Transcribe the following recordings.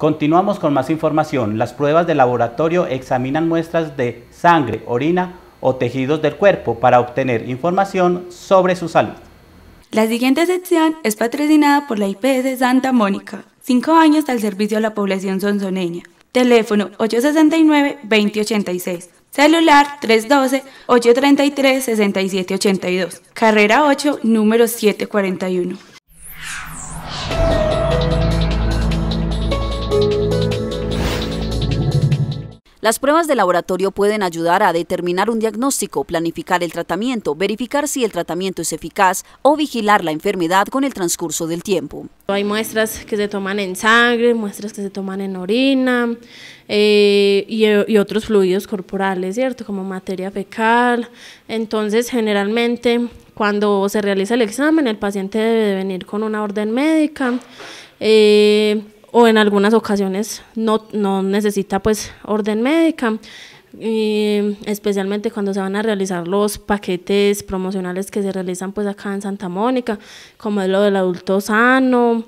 Continuamos con más información. Las pruebas de laboratorio examinan muestras de sangre, orina o tejidos del cuerpo para obtener información sobre su salud. La siguiente sección es patrocinada por la IPS Santa Mónica, cinco años al servicio a la población sonzoneña. Teléfono 869-2086. Celular 312-833-6782. Carrera 8, número 741. Las pruebas de laboratorio pueden ayudar a determinar un diagnóstico, planificar el tratamiento, verificar si el tratamiento es eficaz o vigilar la enfermedad con el transcurso del tiempo. Hay muestras que se toman en sangre, muestras que se toman en orina eh, y, otros fluidos corporales, ¿cierto? Como materia fecal. Entonces, generalmente, cuando se realiza el examen, el paciente debe venir con una orden médica. Eh, o en algunas ocasiones no, no necesita pues orden médica, especialmente cuando se van a realizar los paquetes promocionales que se realizan pues acá en Santa Mónica, como es lo del adulto sano,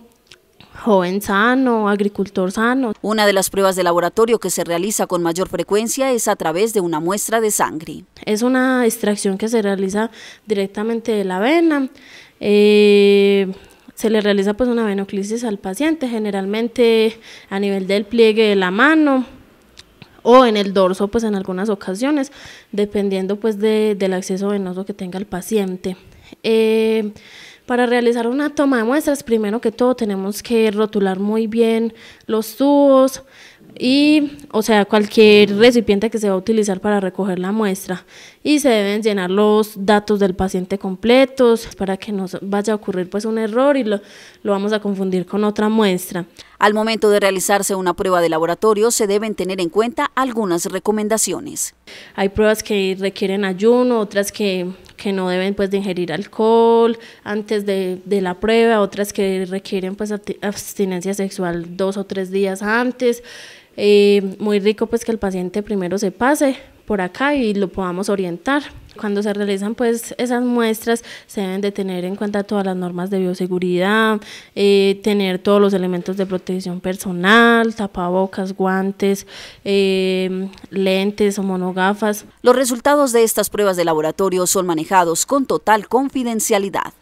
joven sano, agricultor sano. Una de las pruebas de laboratorio que se realiza con mayor frecuencia es a través de una muestra de sangre. Es una extracción que se realiza directamente de la vena. Eh, se le realiza pues una venoclisis al paciente, generalmente a nivel del pliegue de la mano o en el dorso pues en algunas ocasiones, dependiendo pues del acceso venoso que tenga el paciente. Eh, para realizar una toma de muestras, primero que todo tenemos que rotular muy bien los tubos y, o sea, cualquier recipiente que se va a utilizar para recoger la muestra. Y se deben llenar los datos del paciente completos para que no vaya a ocurrir pues un error y lo, lo vamos a confundir con otra muestra. Al momento de realizarse una prueba de laboratorio se deben tener en cuenta algunas recomendaciones. Hay pruebas que requieren ayuno, otras que que no deben pues de ingerir alcohol antes de, la prueba, otras que requieren pues abstinencia sexual dos o tres días antes. Eh, muy rico pues que el paciente primero se pase por acá y lo podamos orientar. Cuando se realizan pues esas muestras se deben de tener en cuenta todas las normas de bioseguridad, eh, tener todos los elementos de protección personal, tapabocas, guantes, em, lentes o monogafas. Los resultados de estas pruebas de laboratorio son manejados con total confidencialidad.